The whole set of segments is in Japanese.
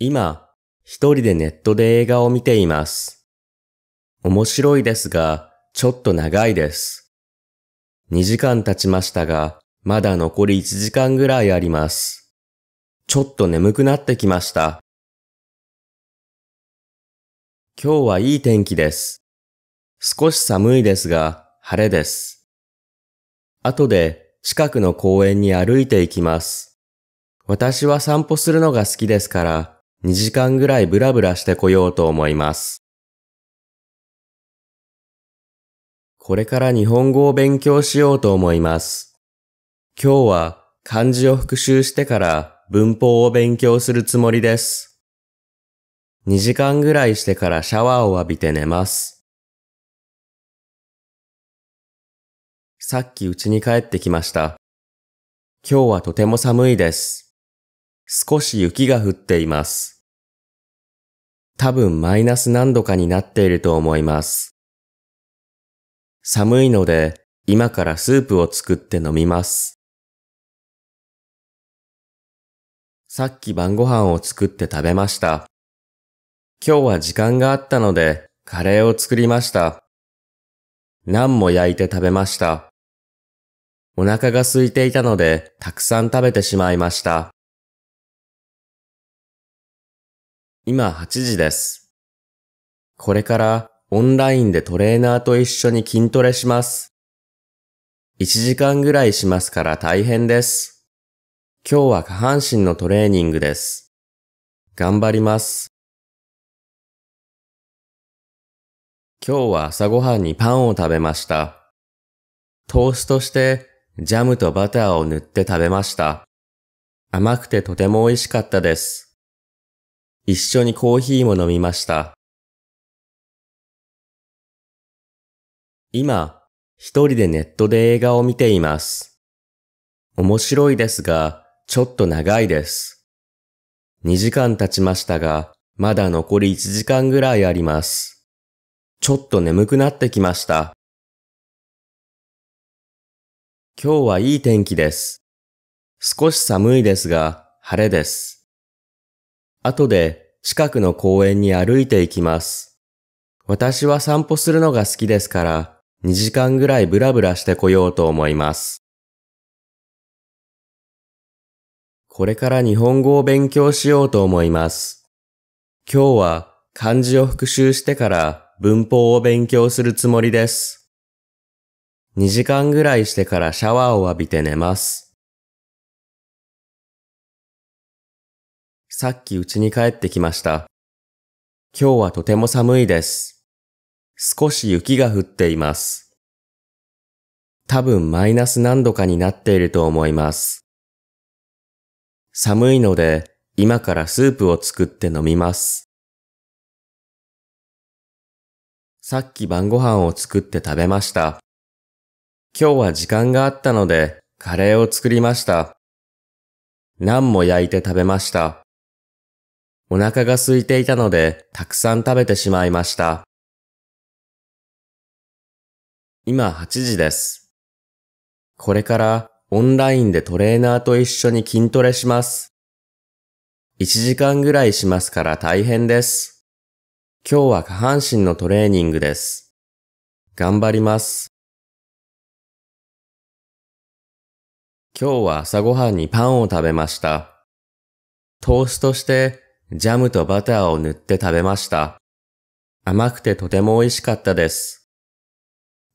今、一人でネットで映画を見ています。面白いですが、ちょっと長いです。2時間経ちましたが、まだ残り1時間ぐらいあります。ちょっと眠くなってきました。今日はいい天気です。少し寒いですが、晴れです。後で近くの公園に歩いていきます。私は散歩するのが好きですから、2時間ぐらいブラブラしてこようと思います。これから日本語を勉強しようと思います。今日は漢字を復習してから文法を勉強するつもりです。2時間ぐらいしてからシャワーを浴びて寝ます。さっき家に帰ってきました。今日はとても寒いです。少し雪が降っています。多分マイナス何度かになっていると思います。寒いので今からスープを作って飲みます。さっき晩ご飯を作って食べました。今日は時間があったのでカレーを作りました。何も焼いて食べました。お腹が空いていたのでたくさん食べてしまいました。今8時です。これからオンラインでトレーナーと一緒に筋トレします。1時間ぐらいしますから大変です。今日は下半身のトレーニングです。頑張ります。今日は朝ごはんにパンを食べました。トーストしてジャムとバターを塗って食べました。甘くてとても美味しかったです。一緒にコーヒーも飲みました。今、一人でネットで映画を見ています。面白いですが、ちょっと長いです。2時間経ちましたが、まだ残り1時間ぐらいあります。ちょっと眠くなってきました。今日はいい天気です。少し寒いですが、晴れです。後で近くの公園に歩いていきます。私は散歩するのが好きですから、2時間ぐらいブラブラしてこようと思います。これから日本語を勉強しようと思います。今日は漢字を復習してから文法を勉強するつもりです。2時間ぐらいしてからシャワーを浴びて寝ます。さっき家に帰ってきました。今日はとても寒いです。少し雪が降っています。多分マイナス何度かになっていると思います。寒いので今からスープを作って飲みます。さっき晩ご飯を作って食べました。今日は時間があったのでカレーを作りました。何も焼いて食べました。お腹が空いていたので、たくさん食べてしまいました。今8時です。これからオンラインでトレーナーと一緒に筋トレします。1時間ぐらいしますから大変です。今日は下半身のトレーニングです。頑張ります。今日は朝ごはんにパンを食べました。トーストしてジャムとバターを塗って食べました。甘くてとても美味しかったです。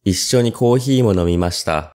一緒にコーヒーも飲みました。